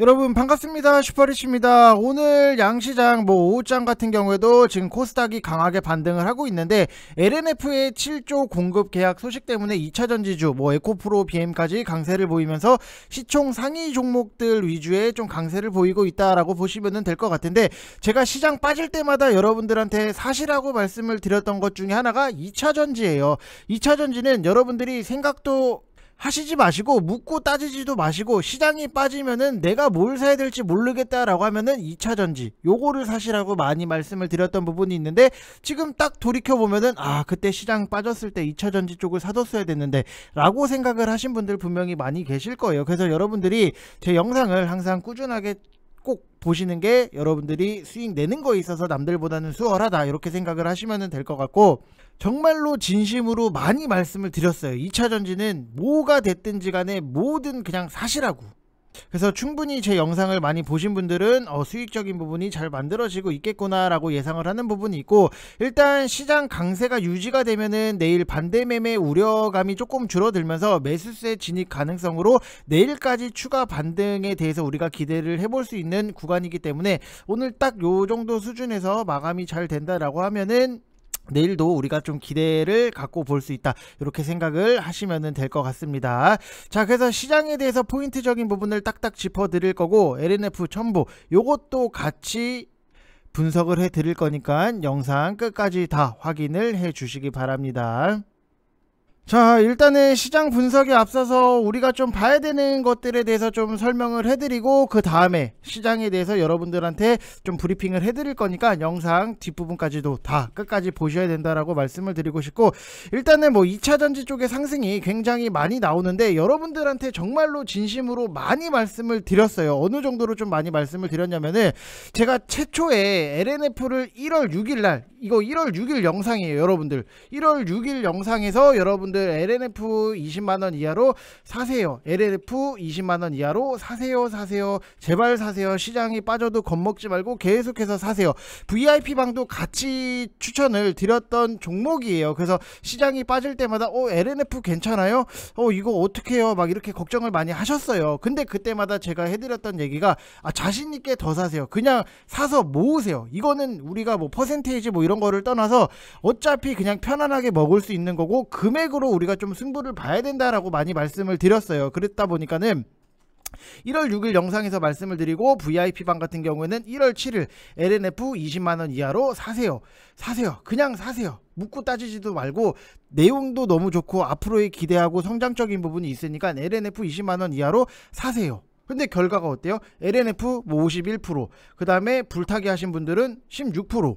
여러분 반갑습니다 슈퍼리치입니다 오늘 양시장 뭐 오후장 같은 경우에도 지금 코스닥이 강하게 반등을 하고 있는데 LNF의 7조 공급 계약 소식 때문에 2차 전지주 뭐 에코프로 BM까지 강세를 보이면서 시총 상위 종목들 위주의 좀 강세를 보이고 있다라고 보시면 될 것 같은데 제가 시장 빠질 때마다 여러분들한테 사실하고 말씀을 드렸던 것 중에 하나가 2차 전지예요 2차 전지는 여러분들이 생각도 하시지 마시고 묻고 따지지도 마시고 시장이 빠지면은 내가 뭘 사야 될지 모르겠다라고 하면은 2차 전지 요거를 사시라고 많이 말씀을 드렸던 부분이 있는데 지금 딱 돌이켜 보면은 아 그때 시장 빠졌을 때 2차 전지 쪽을 사뒀어야 됐는데 라고 생각을 하신 분들 분명히 많이 계실 거예요. 그래서 여러분들이 제 영상을 항상 꾸준하게 꼭 보시는 게 여러분들이 수익 내는 거에 있어서 남들보다는 수월하다 이렇게 생각을 하시면 될 것 같고 정말로 진심으로 많이 말씀을 드렸어요 2차 전지는 뭐가 됐든지 간에 모든 그냥 사실하고 그래서 충분히 제 영상을 많이 보신 분들은 어, 수익적인 부분이 잘 만들어지고 있겠구나라고 예상을 하는 부분이 있고 일단 시장 강세가 유지가 되면은 내일 반대 매매 우려감이 조금 줄어들면서 매수세 진입 가능성으로 내일까지 추가 반등에 대해서 우리가 기대를 해볼 수 있는 구간이기 때문에 오늘 딱 요 정도 수준에서 마감이 잘 된다라고 하면은 내일도 우리가 좀 기대를 갖고 볼 수 있다 이렇게 생각을 하시면 될 것 같습니다 자 그래서 시장에 대해서 포인트적인 부분을 딱딱 짚어 드릴 거고 LNF 첨부 요것도 같이 분석을 해 드릴 거니까 영상 끝까지 다 확인을 해 주시기 바랍니다 자 일단은 시장 분석에 앞서서 우리가 좀 봐야 되는 것들에 대해서 좀 설명을 해드리고 그 다음에 시장에 대해서 여러분들한테 좀 브리핑을 해드릴 거니까 영상 뒷부분까지도 다 끝까지 보셔야 된다라고 말씀을 드리고 싶고 일단은 뭐 2차전지 쪽의 상승이 굉장히 많이 나오는데 여러분들한테 정말로 진심으로 많이 말씀을 드렸어요 어느 정도로 좀 많이 말씀을 드렸냐면은 제가 최초에 LNF를 1월 6일날 이거 1월 6일 영상이에요 여러분들 1월 6일 영상에서 여러분 여러분들 LNF 20만원 이하로 사세요. LNF 20만원 이하로 사세요. 사세요. 제발 사세요. 시장이 빠져도 겁먹지 말고 계속해서 사세요. VIP 방도 같이 추천을 드렸던 종목이에요. 그래서 시장이 빠질 때마다 어 LNF 괜찮아요? 어 이거 어떻게 해요? 막 이렇게 걱정을 많이 하셨어요. 근데 그때마다 제가 해드렸던 얘기가 아, 자신 있게 더 사세요. 그냥 사서 모으세요. 이거는 우리가 뭐 퍼센테이지 뭐 이런 거를 떠나서 어차피 그냥 편안하게 먹을 수 있는 거고 금액으로 쪽으로 우리가 좀 승부를 봐야 된다라고 많이 말씀을 드렸어요. 그랬다 보니까는 1월 6일 영상에서 말씀을 드리고 VIP방 같은 경우에는 1월 7일 LNF 20만원 이하로 사세요. 사세요. 그냥 사세요. 묻고 따지지도 말고 내용도 너무 좋고 앞으로의 기대하고 성장적인 부분이 있으니까 LNF 20만원 이하로 사세요. 근데 결과가 어때요? LNF 뭐 51%, 그 다음에 불타기 하신 분들은 16%,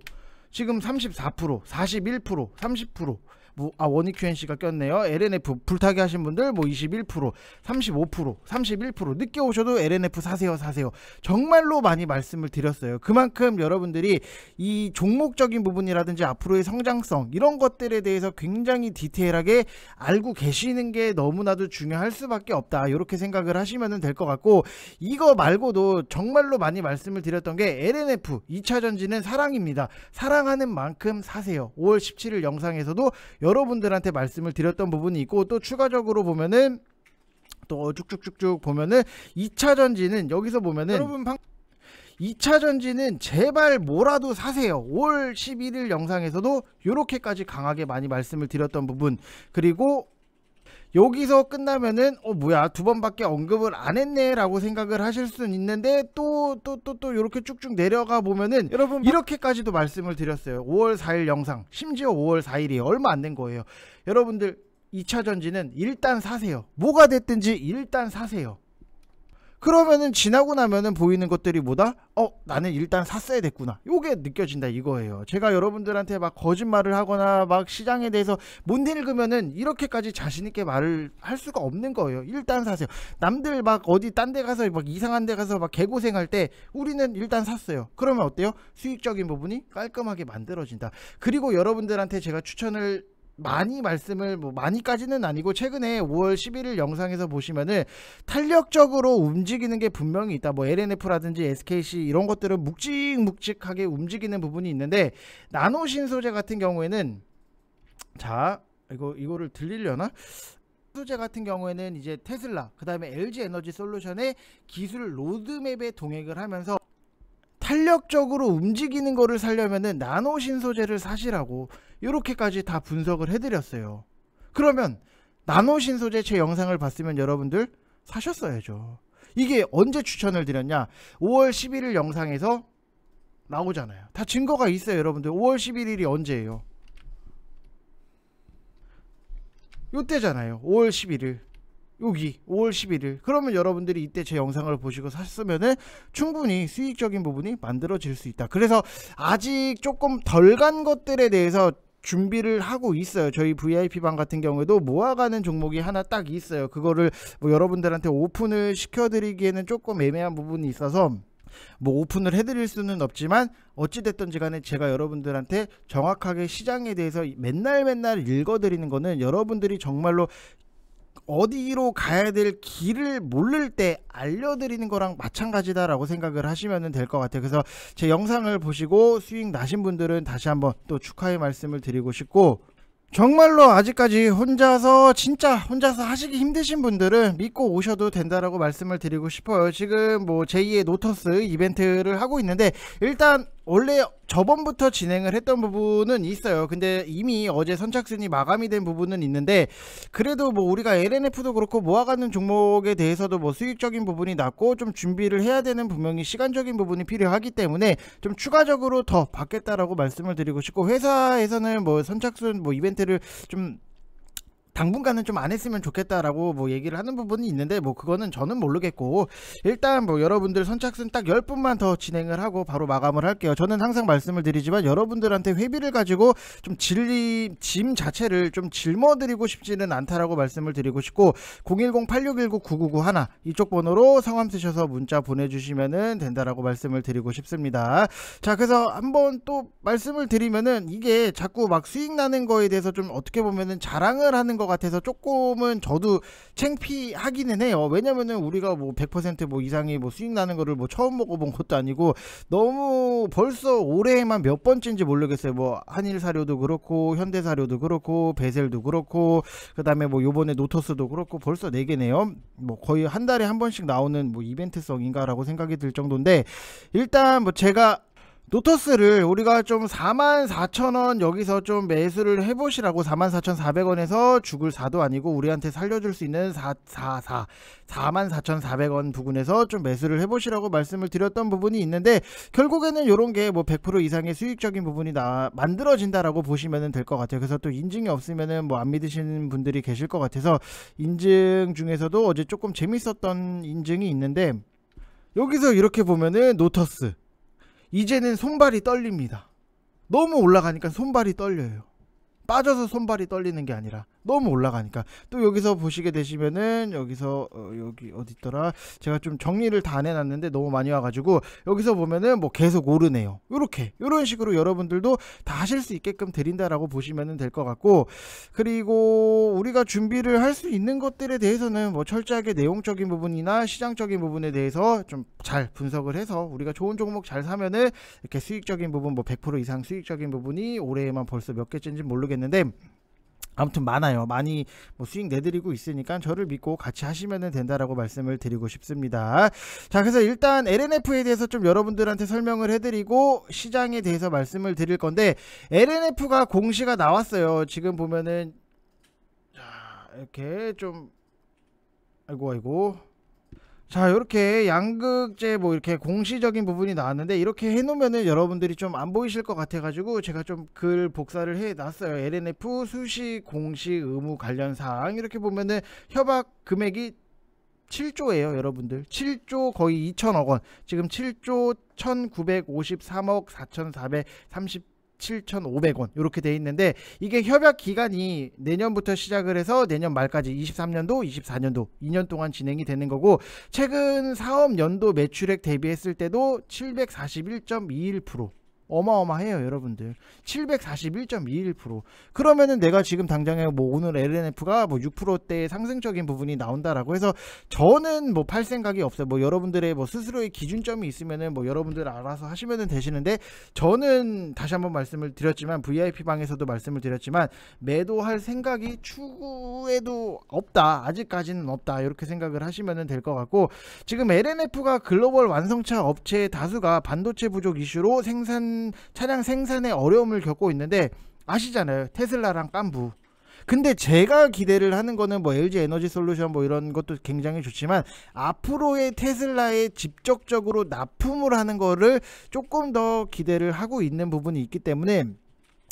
지금 34%, 41%, 30%, 아원희 q n c 가 꼈네요. LNF 불타기 하신 분들 뭐 21%, 35%, 31% 늦게 오셔도 LNF 사세요, 사세요. 정말로 많이 말씀을 드렸어요. 그만큼 여러분들이 이 종목적인 부분이라든지 앞으로의 성장성 이런 것들에 대해서 굉장히 디테일하게 알고 계시는 게 너무나도 중요할 수밖에 없다. 이렇게 생각을 하시면 될 것 같고 이거 말고도 정말로 많이 말씀을 드렸던 게 LNF 2차 전지는 사랑입니다. 사랑하는 만큼 사세요. 5월 17일 영상에서도 여러분들한테 말씀을 드렸던 부분이 있고 또 추가적으로 보면은 또 쭉쭉쭉쭉 보면은 2차 전지는 여기서 보면은 여러분 방... 2차 전지는 제발 뭐라도 사세요. 5월 11일 영상에서도 이렇게까지 강하게 많이 말씀을 드렸던 부분 그리고 여기서 끝나면은 어 뭐야 두 번밖에 언급을 안 했네라고 생각을 하실 수는 있는데 또 또 또 또 이렇게 쭉쭉 내려가 보면은 여러분 이렇게까지도 말씀을 드렸어요. 5월 4일 영상 심지어 5월 4일이 얼마 안 된 거예요. 여러분들 2차 전지는 일단 사세요. 뭐가 됐든지 일단 사세요. 그러면은 지나고 나면은 보이는 것들이 뭐다? 어, 나는 일단 샀어야 됐구나. 요게 느껴진다 이거예요. 제가 여러분들한테 막 거짓말을 하거나 막 시장에 대해서 못 읽으면은 이렇게까지 자신있게 말을 할 수가 없는 거예요. 일단 사세요. 남들 막 어디 딴 데 가서 막 이상한 데 가서 막 개고생할 때 우리는 일단 샀어요. 그러면 어때요? 수익적인 부분이 깔끔하게 만들어진다. 그리고 여러분들한테 제가 추천을 많이 말씀을 뭐 많이까지는 아니고 최근에 5월 11일 영상에서 보시면은 탄력적으로 움직이는 게 분명히 있다. 뭐 LNF라든지 SKC 이런 것들은 묵직묵직하게 움직이는 부분이 있는데 나노 신소재 같은 경우에는 자 이거 이거를 들리려나? 소재 같은 경우에는 이제 테슬라 그다음에 LG 에너지 솔루션의 기술 로드맵에 동행을 하면서 탄력적으로 움직이는 거를 살려면은 나노 신소재를 사시라고 이렇게까지 다 분석을 해드렸어요. 그러면 나노신 소재 제 영상을 봤으면 여러분들 사셨어야죠. 이게 언제 추천을 드렸냐? 5월 11일 영상에서 나오잖아요. 다 증거가 있어요, 여러분들. 5월 11일이 언제예요? 요때잖아요. 5월 11일. 여기 5월 11일. 그러면 여러분들이 이때 제 영상을 보시고 샀으면은 충분히 수익적인 부분이 만들어질 수 있다. 그래서 아직 조금 덜 간 것들에 대해서 준비를 하고 있어요. 저희 VIP방 같은 경우에도 모아가는 종목이 하나 딱 있어요. 그거를 뭐 여러분들한테 오픈을 시켜드리기에는 조금 애매한 부분이 있어서 뭐 오픈을 해드릴 수는 없지만 어찌됐든지 간에 제가 여러분들한테 정확하게 시장에 대해서 맨날 맨날 읽어드리는 거는 여러분들이 정말로 어디로 가야 될 길을 모를 때 알려드리는 거랑 마찬가지다라고 생각을 하시면 될 것 같아요. 그래서 제 영상을 보시고 수익 나신 분들은 다시 한번 또 축하의 말씀을 드리고 싶고 정말로 아직까지 혼자서 진짜 혼자서 하시기 힘드신 분들은 믿고 오셔도 된다라고 말씀을 드리고 싶어요. 지금 뭐 제2의 노터스 이벤트를 하고 있는데 일단 원래 저번부터 진행을 했던 부분은 있어요. 근데 이미 어제 선착순이 마감이 된 부분은 있는데 그래도 뭐 우리가 LNF도 그렇고 모아가는 종목에 대해서도 뭐 수익적인 부분이 낮고 좀 준비를 해야 되는 분명히 시간적인 부분이 필요하기 때문에 좀 추가적으로 더 받겠다라고 말씀을 드리고 싶고 회사에서는 뭐 선착순 뭐 이벤트를 좀 당분간은 좀 안 했으면 좋겠다라고 뭐 얘기를 하는 부분이 있는데 뭐 그거는 저는 모르겠고 일단 뭐 여러분들 선착순 딱 10분만 더 진행을 하고 바로 마감을 할게요. 저는 항상 말씀을 드리지만 여러분들한테 회비를 가지고 좀 진리 짐 자체를 좀 짊어드리고 싶지는 않다라고 말씀을 드리고 싶고 010-8619-9991 이쪽 번호로 성함 쓰셔서 문자 보내주시면 된다라고 말씀을 드리고 싶습니다. 자 그래서 한번 또 말씀을 드리면은 이게 자꾸 막 수익 나는 거에 대해서 좀 어떻게 보면은 자랑을 하는 거것 같아서 조금은 저도 챙피하기는 해요. 왜냐면은 우리가 뭐 100%뭐 이상이 뭐 수익 나는 거를 뭐 처음 먹어본 것도 아니고 너무 벌써 올해만 에몇 번째인지 모르겠어요. 뭐 한일 사료도 그렇고 현대 사료도 그렇고 베셀도 그렇고 그다음에 뭐 요번에 노터스도 그렇고 벌써 4 개네요. 뭐 거의 한 달에 한 번씩 나오는 뭐 이벤트성인가라고 생각이 들 정도인데 일단 뭐 제가 노터스를 우리가 좀 44,000원 여기서 좀 매수를 해보시라고 44,400원에서 죽을 4도 아니고 우리한테 살려줄 수 있는 444 44,400원 부근에서 좀 매수를 해보시라고 말씀을 드렸던 부분이 있는데 결국에는 이런 게 뭐 100% 이상의 수익적인 부분이 나, 만들어진다라고 보시면 될 것 같아요. 그래서 또 인증이 없으면은 뭐 안 믿으시는 분들이 계실 것 같아서 인증 중에서도 어제 조금 재밌었던 인증이 있는데 여기서 이렇게 보면은 노터스 이제는 손발이 떨립니다. 너무 올라가니까 손발이 떨려요. 빠져서 손발이 떨리는 게 아니라 너무 올라가니까 또 여기서 보시게 되시면은 여기서 어, 여기 어디 있더라 제가 좀 정리를 다안 해놨는데 너무 많이 와가지고 여기서 보면은 뭐 계속 오르네요 요렇게 요런 식으로 여러분들도 다 하실 수 있게끔 드린다라고 보시면될 것 같고 그리고 우리가 준비를 할 수 있는 것들에 대해서는 뭐 철저하게 내용적인 부분이나 시장적인 부분에 대해서 좀 잘 분석을 해서 우리가 좋은 종목 잘 사면은 이렇게 수익적인 부분 뭐 100% 이상 수익적인 부분이 올해에만 벌써 몇 개째인지 모르겠는데 아무튼 많아요. 많이 뭐 수익 내드리고 있으니까 저를 믿고 같이 하시면 된다라고 말씀을 드리고 싶습니다. 자, 그래서 일단 LNF에 대해서 좀 여러분들한테 설명을 해드리고 시장에 대해서 말씀을 드릴 건데 LNF가 공시가 나왔어요. 지금 보면은 자, 이렇게 좀 아이고 아이고 자 이렇게 양극재 뭐 이렇게 공시적인 부분이 나왔는데 이렇게 해놓으면은 여러분들이 좀 안 보이실 것 같아가지고 제가 좀 글 복사를 해놨어요 LNF 수시 공시 의무 관련 사항 이렇게 보면은 협약 금액이 7조예요 여러분들 7조 거의 2천억 원 지금 7조 1953억 4430 7 5 0 0원 이렇게 돼 있는데 이게 협약 기간이 내년부터 시작을 해서 내년 말까지 23년도, 24년도 2년 동안 진행이 되는 거고 최근 사업 연도 매출액 대비했을 때도 741.21% 어마어마해요 여러분들 741.21% 그러면은 내가 지금 당장에 뭐 오늘 LNF가 뭐 6%대의 상승적인 부분이 나온다라고 해서 저는 뭐 팔 생각이 없어요 뭐 여러분들의 뭐 스스로의 기준점이 있으면은 뭐 여러분들 알아서 하시면은 되시는데 저는 다시 한번 말씀을 드렸지만 VIP 방에서도 말씀을 드렸지만 매도할 생각이 추구에도 없다 아직까지는 없다 이렇게 생각을 하시면은 될 것 같고 지금 LNF가 글로벌 완성차 업체 의 다수가 반도체 부족 이슈로 생산 차량 생산에 어려움을 겪고 있는데 아시잖아요 테슬라랑 깐부 근데 제가 기대를 하는 거는 뭐 LG 에너지 솔루션 뭐 이런 것도 굉장히 좋지만 앞으로의 테슬라에 직접적으로 납품을 하는 거를 조금 더 기대를 하고 있는 부분이 있기 때문에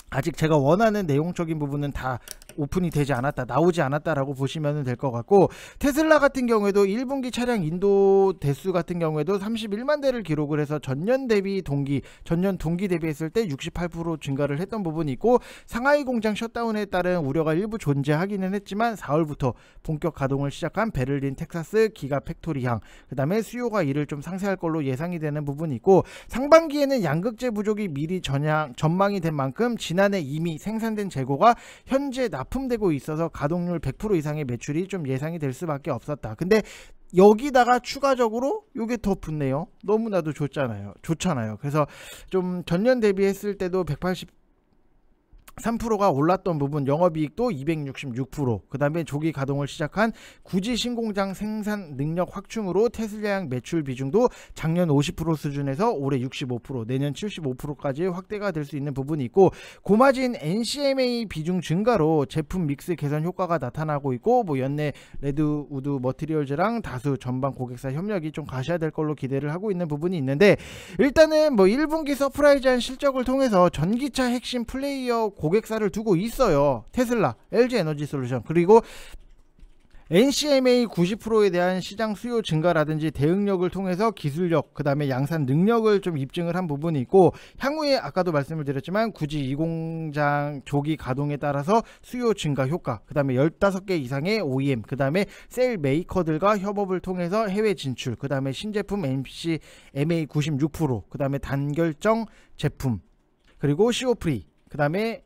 아직 제가 원하는 내용적인 부분은 다 오픈이 되지 않았다 나오지 않았다라고 보시면 될 것 같고 테슬라 같은 경우에도 1분기 차량 인도 대수 같은 경우에도 31만 대를 기록을 해서 전년 대비 동기 전년 동기 대비했을 때 68% 증가를 했던 부분이 있고 상하이 공장 셧다운에 따른 우려가 일부 존재하기는 했지만 4월부터 본격 가동을 시작한 베를린 텍사스 기가 팩토리향 그다음에 수요가 이를 좀 상쇄할 걸로 예상이 되는 부분이 있고 상반기에는 양극재 부족이 미리 전향 전망이 된 만큼 지난해 이미 생산된 재고가 현재 나 납품되고 있어서 가동률 100% 이상의 매출이 좀 예상이 될 수밖에 없었다. 근데 여기다가 추가적으로 요게 더 붙네요. 너무나도 좋잖아요. 좋잖아요. 그래서 좀 전년 대비했을 때도 180 3%가 올랐던 부분 영업이익도 266%, 그 다음에 조기 가동을 시작한 구지 신공장 생산 능력 확충으로 테슬라향 매출 비중도 작년 50% 수준에서 올해 65%, 내년 75%까지 확대가 될 수 있는 부분이 있고 고마진 NCMA 비중 증가로 제품 믹스 개선 효과가 나타나고 있고 뭐 연내 레드우드 머티리얼즈랑 다수 전방 고객사 협력이 좀 가셔야 될 걸로 기대를 하고 있는 부분이 있는데 일단은 뭐 1분기 서프라이즈한 실적을 통해서 전기차 핵심 플레이어 고객사를 두고 있어요. 테슬라, LG 에너지 솔루션, 그리고 NCMA 90%에 대한 시장 수요 증가라든지 대응력을 통해서 기술력, 그 다음에 양산 능력을 좀 입증을 한 부분이 있고, 향후에 아까도 말씀을 드렸지만, 굳이 이 공장 조기 가동에 따라서 수요 증가 효과, 그 다음에 15개 이상의 OEM, 그 다음에 셀 메이커들과 협업을 통해서 해외 진출, 그 다음에 신제품 NCMA 96%, 그 다음에 단결정 제품, 그리고 CO 프리, 그 다음에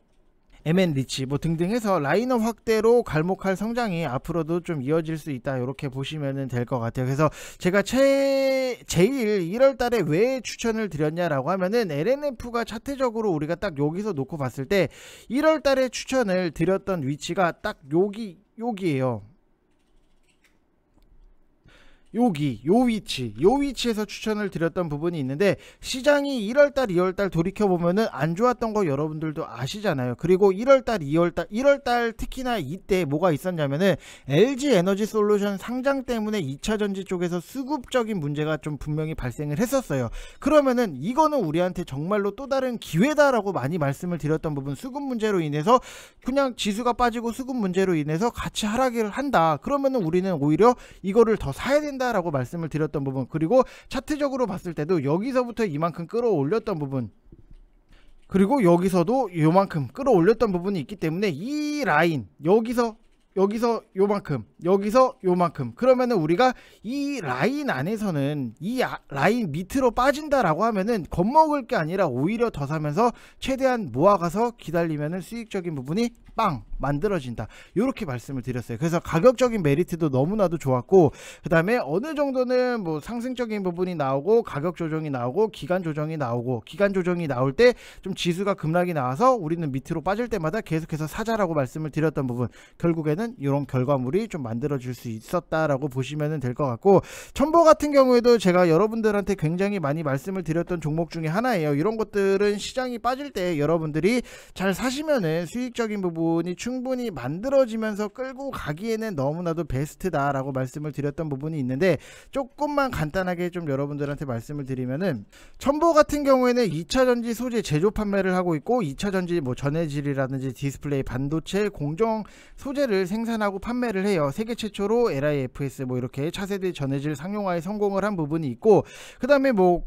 MN 리치 뭐 등등 해서 라인업 확대로 갈목할 성장이 앞으로도 좀 이어질 수 있다 이렇게 보시면 될 것 같아요. 그래서 제가 최, 제일 1월 달에 왜 추천을 드렸냐라고 하면은 LNF가 차트적으로 우리가 딱 여기서 놓고 봤을 때 1월 달에 추천을 드렸던 위치가 딱 여기 여기에요. 여기 요 위치 요 위치에서 추천을 드렸던 부분이 있는데 시장이 1월달 2월달 돌이켜보면은 안 좋았던 거 여러분들도 아시잖아요 그리고 1월달 2월달 1월달 특히나 이때 뭐가 있었냐면은 LG 에너지 솔루션 상장 때문에 2차전지 쪽에서 수급적인 문제가 좀 분명히 발생을 했었어요 그러면은 이거는 우리한테 정말로 또 다른 기회다라고 많이 말씀을 드렸던 부분 수급 문제로 인해서 그냥 지수가 빠지고 수급 문제로 인해서 같이 하락을 한다 그러면은 우리는 오히려 이거를 더 사야 된다 한다라고 말씀을 드렸던 부분 그리고 차트적으로 봤을 때도 여기서부터 이만큼 끌어올렸던 부분 그리고 여기서도 요만큼 끌어올렸던 부분이 있기 때문에 이 라인 여기서 여기서 요만큼 여기서 요만큼 그러면은 우리가 이 라인 안에서는 이 아, 라인 밑으로 빠진다라고 하면은 겁먹을 게 아니라 오히려 더 사면서 최대한 모아가서 기다리면은 수익적인 부분이 빵 만들어진다. 이렇게 말씀을 드렸어요. 그래서 가격적인 메리트도 너무나도 좋았고 그다음에 어느 정도는 뭐 상승적인 부분이 나오고 가격 조정이 나오고 기간 조정이 나오고 기간 조정이 나올 때 좀 지수가 급락이 나와서 우리는 밑으로 빠질 때마다 계속해서 사자라고 말씀을 드렸던 부분 결국에는 이런 결과물이 좀 만들어질 수 있었다라고 보시면 될 것 같고 첨보 같은 경우에도 제가 여러분들한테 굉장히 많이 말씀을 드렸던 종목 중에 하나예요. 이런 것들은 시장이 빠질 때 여러분들이 잘 사시면은 수익적인 부분이 충분히 만들어지면서 끌고 가기에는 너무나도 베스트다라고 말씀을 드렸던 부분이 있는데 조금만 간단하게 좀 여러분들한테 말씀을 드리면은 첨보 같은 경우에는 2차 전지 소재 제조 판매를 하고 있고 2차 전지 뭐 전해질이라든지 디스플레이 반도체 공정 소재를 생산하고 판매를 해요. 세계 최초로 LIFS 뭐 이렇게 차세대 전해질 상용화에 성공을 한 부분이 있고 그다음에 뭐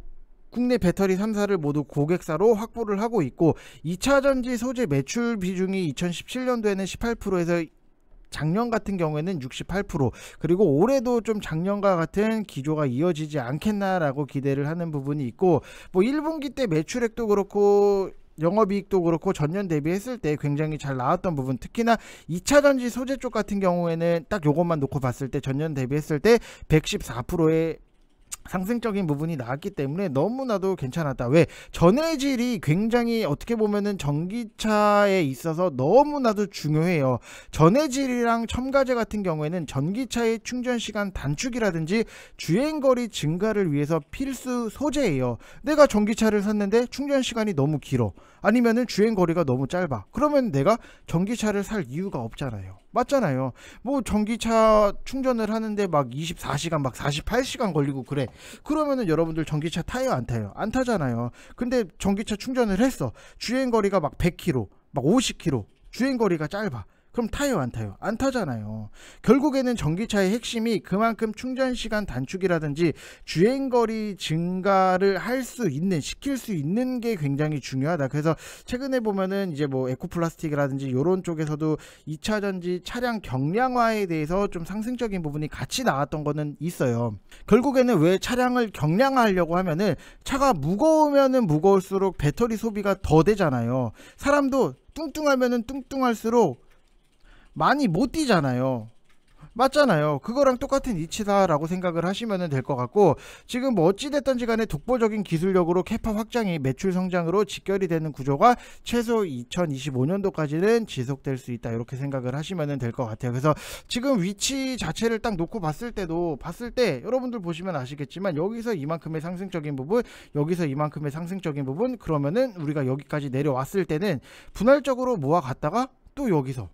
국내 배터리 3사를 모두 고객사로 확보를 하고 있고 2차 전지 소재 매출 비중이 2017년도에는 18%에서 작년 같은 경우에는 68% 그리고 올해도 좀 작년과 같은 기조가 이어지지 않겠나라고 기대를 하는 부분이 있고 뭐 1분기 때 매출액도 그렇고 영업이익도 그렇고 전년 대비했을 때 굉장히 잘 나왔던 부분 특히나 2차 전지 소재 쪽 같은 경우에는 딱 요것만 놓고 봤을 때 전년 대비했을 때 114%의 상승적인 부분이 나왔기 때문에 너무나도 괜찮았다. 왜? 전해질이 굉장히 어떻게 보면은 전기차에 있어서 너무나도 중요해요. 전해질이랑 첨가제 같은 경우에는 전기차의 충전 시간 단축이라든지 주행거리 증가를 위해서 필수 소재예요. 내가 전기차를 샀는데 충전 시간이 너무 길어. 아니면은 주행거리가 너무 짧아. 그러면 내가 전기차를 살 이유가 없잖아요. 맞잖아요. 뭐 전기차 충전을 하는데 막 24시간 막 48시간 걸리고 그래. 그러면은 여러분들 전기차 타요 안 타요? 안 타잖아요. 근데 전기차 충전을 했어. 주행 거리가 막 100km, 막 50km. 주행 거리가 짧아. 그럼 타요 안 타요 안 타잖아요 결국에는 전기차의 핵심이 그만큼 충전 시간 단축이라든지 주행 거리 증가를 할 수 있는 시킬 수 있는 게 굉장히 중요하다 그래서 최근에 보면은 이제 뭐 에코플라스틱이라든지 이런 쪽에서도 2차 전지 차량 경량화에 대해서 좀 상승적인 부분이 같이 나왔던 거는 있어요 결국에는 왜 차량을 경량화하려고 하면은 차가 무거우면은 무거울수록 배터리 소비가 더 되잖아요 사람도 뚱뚱하면은 뚱뚱할수록 많이 못 뛰잖아요. 맞잖아요. 그거랑 똑같은 이치다라고 생각을 하시면 될 것 같고 지금 뭐어찌됐던지 간에 독보적인 기술력으로 캐파 확장이 매출 성장으로 직결이 되는 구조가 최소 2025년도까지는 지속될 수 있다 이렇게 생각을 하시면 될 것 같아요. 그래서 지금 위치 자체를 딱 놓고 봤을 때도 봤을 때 여러분들 보시면 아시겠지만 여기서 이만큼의 상승적인 부분 여기서 이만큼의 상승적인 부분 그러면은 우리가 여기까지 내려왔을 때는 분할적으로 모아갔다가 또 여기서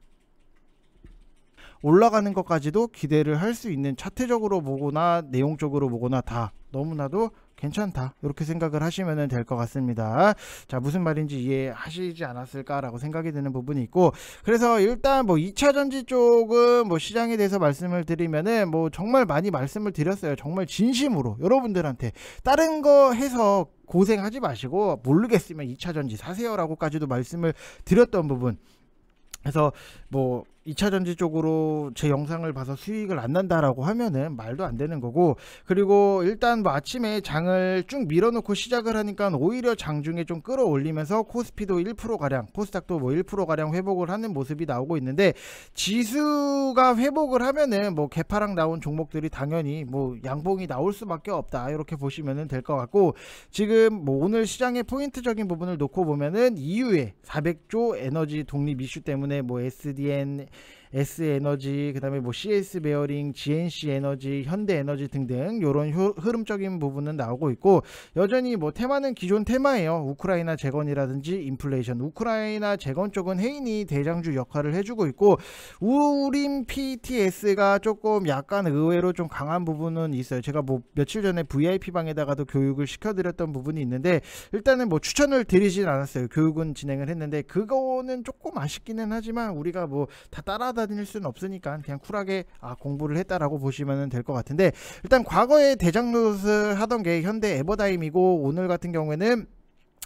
올라가는 것까지도 기대를 할 수 있는 차트적으로 보거나 내용적으로 보거나 다 너무나도 괜찮다 이렇게 생각을 하시면 될 것 같습니다 자 무슨 말인지 이해하시지 않았을까라고 생각이 드는 부분이 있고 그래서 일단 뭐 2차전지 쪽은 뭐 시장에 대해서 말씀을 드리면은 뭐 정말 많이 말씀을 드렸어요 정말 진심으로 여러분들한테 다른 거 해서 고생하지 마시고 모르겠으면 2차전지 사세요라고까지도 말씀을 드렸던 부분 그래서 뭐 2차 전지 쪽으로 제 영상을 봐서 수익을 안 난다라고 하면은 말도 안 되는 거고 그리고 일단 뭐 아침에 장을 쭉 밀어놓고 시작을 하니까 오히려 장중에 좀 끌어올리면서 코스피도 1% 가량 코스닥도 뭐 1% 가량 회복을 하는 모습이 나오고 있는데 지수가 회복을 하면은 뭐 개파랑 나온 종목들이 당연히 뭐 양봉이 나올 수밖에 없다 이렇게 보시면은 될 것 같고 지금 뭐 오늘 시장의 포인트적인 부분을 놓고 보면은 이후에 400조 에너지 독립 이슈 때문에 뭐 SDN S 에너지, 그다음에 뭐 CS 베어링, GNC 에너지, 현대 에너지 등등 요런 흐름적인 부분은 나오고 있고 여전히 뭐 테마는 기존 테마예요. 우크라이나 재건이라든지 인플레이션, 우크라이나 재건 쪽은 해인이 대장주 역할을 해주고 있고 우림 PTS가 조금 약간 의외로 좀 강한 부분은 있어요. 제가 뭐 며칠 전에 VIP 방에다가도 교육을 시켜드렸던 부분이 있는데 일단은 뭐 추천을 드리진 않았어요. 교육은 진행을 했는데 그거는 조금 아쉽기는 하지만 우리가 뭐 다 따라다 따라다닐 수는 없으니까 그냥 쿨하게 아 공부를 했다라고 보시면 될 것 같은데 일단 과거에 대장노릇을 하던 게 현대 에버다임이고 오늘 같은 경우에는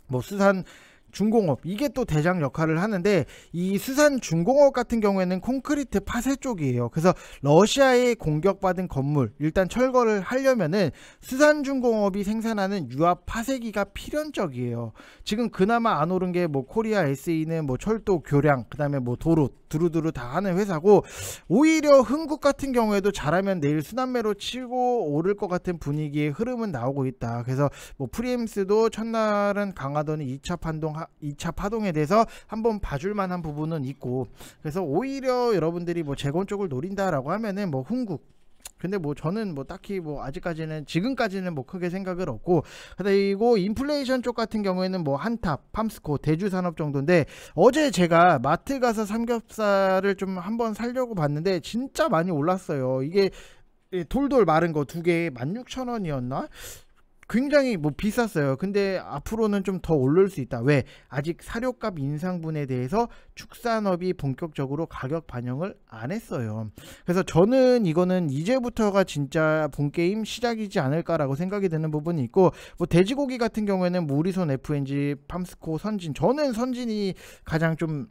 뭐 수산 중공업 이게 또 대장 역할을 하는데 이 수산 중공업 같은 경우에는 콘크리트 파쇄 쪽이에요. 그래서 러시아에 공격받은 건물 일단 철거를 하려면은 수산 중공업이 생산하는 유압 파쇄기가 필연적이에요. 지금 그나마 안 오른 게 뭐 코리아 SE는 뭐 철도 교량 그다음에 뭐 도로 두루두루 다 하는 회사고 오히려 흥국 같은 경우에도 잘하면 내일 순환매로 치고 오를 것 같은 분위기의 흐름은 나오고 있다. 그래서 뭐 프리엠스도 첫날은 강하더니 2차 판동 파, 2차 파동에 대해서 한번 봐줄 만한 부분은 있고 그래서 오히려 여러분들이 뭐 재건 쪽을 노린다라고 하면은 뭐 흥국 근데 뭐 저는 뭐 딱히 뭐 아직까지는 지금까지는 뭐 크게 생각을 없고 그리고 인플레이션 쪽 같은 경우에는 뭐 한탑, 팜스코, 대주산업 정도인데 어제 제가 마트 가서 삼겹살을 좀 한번 살려고 봤는데 진짜 많이 올랐어요. 이게 돌돌 마른 거 두 개에 16,000원이었나? 굉장히 뭐 비쌌어요. 근데 앞으로는 좀 더 오를 수 있다. 왜? 아직 사료값 인상분에 대해서 축산업이 본격적으로 가격 반영을 안 했어요. 그래서 저는 이거는 이제부터가 진짜 본 게임 시작이지 않을까라고 생각이 드는 부분이 있고 뭐 돼지고기 같은 경우에는 모리손 뭐 FNG, 팜스코, 선진 저는 선진이 가장 좀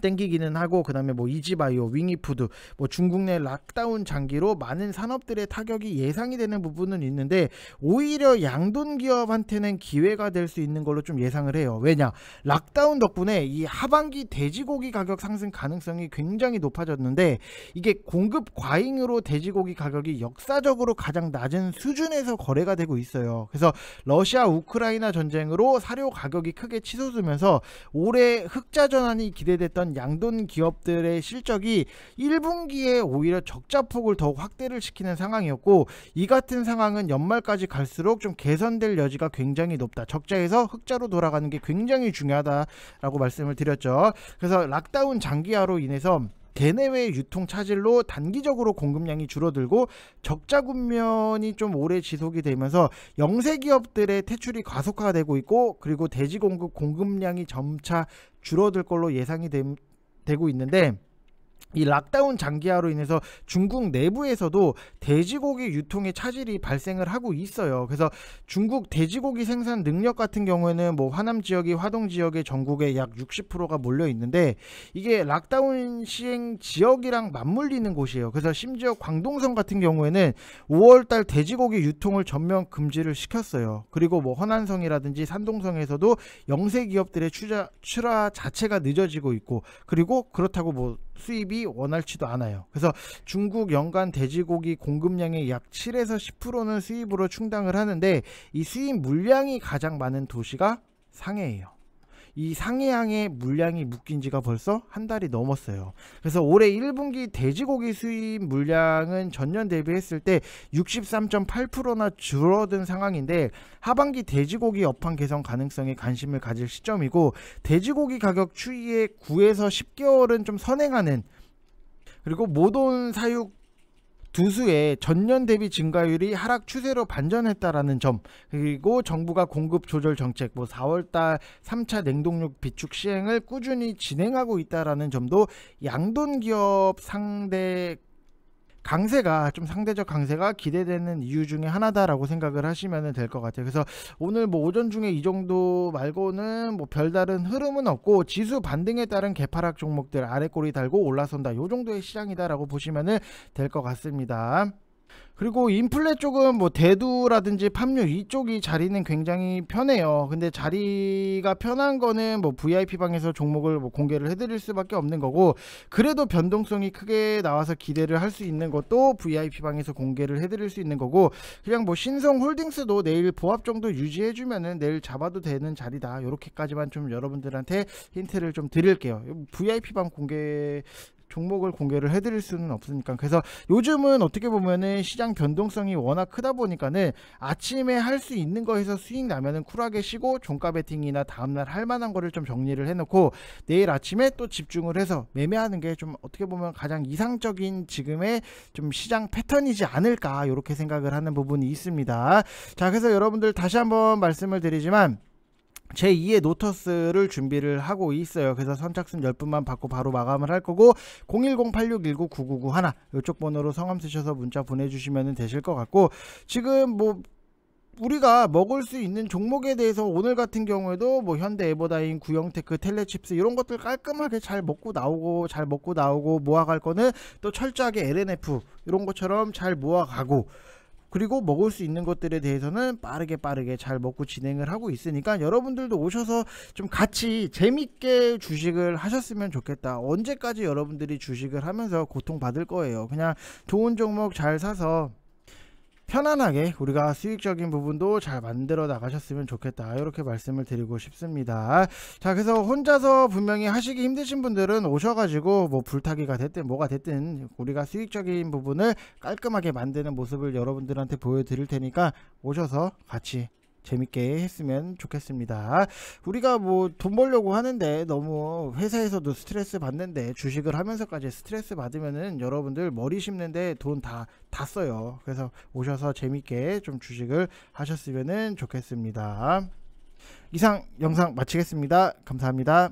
땡기기는 하고 그다음에 뭐 이지바이오, 윙이푸드, 뭐 중국 내 락다운 장기로 많은 산업들의 타격이 예상이 되는 부분은 있는데 오히려 양돈 기업한테는 기회가 될 수 있는 걸로 좀 예상을 해요. 왜냐? 락다운 덕분에 이 하반기 돼지고기 가격 상승 가능성이 굉장히 높아졌는데 이게 공급 과잉으로 돼지고기 가격이 역사적으로 가장 낮은 수준에서 거래가 되고 있어요. 그래서 러시아 우크라이나 전쟁으로 사료 가격이 크게 치솟으면서 올해 흑자 전환이 기대됐던 있던 양돈 기업들의 실적이 1분기에 오히려 적자폭을 더욱 확대를 시키는 상황이었고 이 같은 상황은 연말까지 갈수록 좀 개선될 여지가 굉장히 높다. 적자에서 흑자로 돌아가는 게 굉장히 중요하다라고 말씀을 드렸죠. 그래서 락다운 장기화로 인해서 대내외 유통 차질로 단기적으로 공급량이 줄어들고 적자 국면이 좀 오래 지속이 되면서 영세 기업들의 퇴출이 가속화되고 있고 그리고 대지 공급 공급량이 점차 줄어들 걸로 예상이 되, 되고 있는데 이 락다운 장기화로 인해서 중국 내부에서도 돼지고기 유통에 차질이 발생을 하고 있어요. 그래서 중국 돼지고기 생산 능력 같은 경우에는 뭐 화남 지역이 화동 지역의 전국의 약 60%가 몰려 있는데 이게 락다운 시행 지역이랑 맞물리는 곳이에요. 그래서 심지어 광동성 같은 경우에는 5월 달 돼지고기 유통을 전면 금지를 시켰어요. 그리고 뭐 허난성이라든지 산동성에서도 영세 기업들의 출하 자체가 늦어지고 있고 그리고 그렇다고 뭐 수입이 원활치도 않아요. 그래서 중국 연간 돼지고기 공급량의 약 7에서 10%는 수입으로 충당을 하는데 이 수입 물량이 가장 많은 도시가 상해예요. 이 상해양의 물량이 묶인 지가 벌써 한 달이 넘었어요. 그래서 올해 1분기 돼지고기 수입 물량은 전년 대비했을 때 63.8%나 줄어든 상황인데 하반기 돼지고기 업황 개선 가능성에 관심을 가질 시점이고 돼지고기 가격 추이에 9에서 10개월은 좀 선행하는 그리고 모돈 사육 두 수의 전년 대비 증가율이 하락 추세로 반전했다라는 점 그리고 정부가 공급 조절 정책 뭐 4월달 3차 냉동육 비축 시행을 꾸준히 진행하고 있다라는 점도 양돈 기업 상대 강세가 좀 상대적 강세가 기대되는 이유 중에 하나다라고 생각을 하시면 될 것 같아요. 그래서 오늘 뭐 오전 중에 이 정도 말고는 뭐 별다른 흐름은 없고 지수 반등에 따른 개파락 종목들 아래 꼬리 달고 올라선다. 요 정도의 시장이다라고 보시면 될 것 같습니다. 그리고 인플레 쪽은 뭐 대두라든지 팜유 이쪽이 자리는 굉장히 편해요. 근데 자리가 편한 거는 뭐 VIP 방에서 종목을 뭐 공개를 해드릴 수밖에 없는 거고 그래도 변동성이 크게 나와서 기대를 할 수 있는 것도 VIP 방에서 공개를 해드릴 수 있는 거고 그냥 뭐 신성 홀딩스도 내일 보합 정도 유지해주면은 내일 잡아도 되는 자리다. 이렇게까지만 좀 여러분들한테 힌트를 좀 드릴게요. VIP 방 공개 종목을 공개를 해드릴 수는 없으니까 그래서 요즘은 어떻게 보면은 시장 변동성이 워낙 크다 보니까는 아침에 할 수 있는 거에서 수익 나면은 쿨하게 쉬고 종가 베팅이나 다음날 할 만한 거를 좀 정리를 해놓고 내일 아침에 또 집중을 해서 매매하는 게 좀 어떻게 보면 가장 이상적인 지금의 좀 시장 패턴이지 않을까 이렇게 생각을 하는 부분이 있습니다. 자 그래서 여러분들 다시 한번 말씀을 드리지만 제2의 노터스를 준비를 하고 있어요. 그래서 선착순 10분만 받고 바로 마감을 할 거고 010-8619-9991 이쪽 번호로 성함 쓰셔서 문자 보내주시면 되실 것 같고 지금 뭐 우리가 먹을 수 있는 종목에 대해서 오늘 같은 경우에도 뭐 현대 에버다인, 구형테크, 텔레칩스 이런 것들 깔끔하게 잘 먹고 나오고 잘 먹고 나오고 모아갈 거는 또 철저하게 LNF 이런 것처럼 잘 모아가고 그리고 먹을 수 있는 것들에 대해서는 빠르게 빠르게 잘 먹고 진행을 하고 있으니까 여러분들도 오셔서 좀 같이 재밌게 주식을 하셨으면 좋겠다. 언제까지 여러분들이 주식을 하면서 고통받을 거예요. 그냥 좋은 종목 잘 사서 편안하게 우리가 수익적인 부분도 잘 만들어 나가셨으면 좋겠다 이렇게 말씀을 드리고 싶습니다 자 그래서 혼자서 분명히 하시기 힘드신 분들은 오셔가지고 뭐 불타기가 됐든 뭐가 됐든 우리가 수익적인 부분을 깔끔하게 만드는 모습을 여러분들한테 보여드릴 테니까 오셔서 같이 재밌게 했으면 좋겠습니다. 우리가 뭐 돈 벌려고 하는데 너무 회사에서도 스트레스 받는데 주식을 하면서까지 스트레스 받으면은 여러분들 머리 심는데 돈 다 다 써요. 그래서 오셔서 재밌게 좀 주식을 하셨으면 좋겠습니다. 이상 영상 마치겠습니다. 감사합니다.